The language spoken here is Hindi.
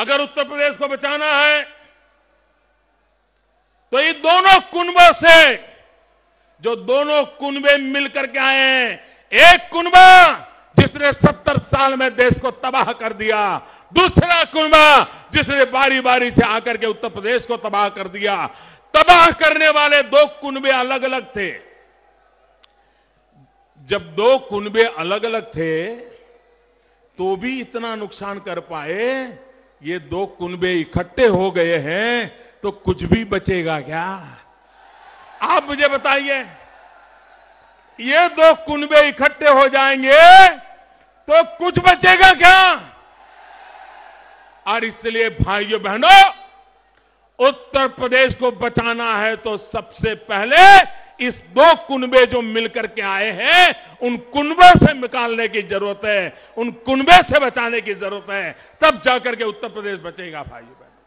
अगर उत्तर प्रदेश को बचाना है तो ये दोनों कुनबों से जो दोनों कुंबे मिलकर के आए हैं एक कुंबा जिसने सत्तर साल में देश को तबाह कर दिया दूसरा कुनबा जिसने बारी बारी से आकर के उत्तर प्रदेश को तबाह कर दिया तबाह करने वाले दो कुनबे अलग अलग थे जब दो कुनबे अलग अलग थे तो भी इतना नुकसान कर पाए ये दो कुनबे इकट्ठे हो गए हैं तो कुछ भी बचेगा क्या आप मुझे बताइए ये दो कुनबे इकट्ठे हो जाएंगे तो कुछ बचेगा क्या और इसलिए भाइयों बहनों उत्तर प्रदेश को बचाना है तो सबसे पहले इस दो कुनबे जो मिलकर के आए हैं उन कुनबे से निकालने की जरूरत है उन कुनबे से बचाने की जरूरत है तब जाकर के उत्तर प्रदेश बचेगा भाई बहन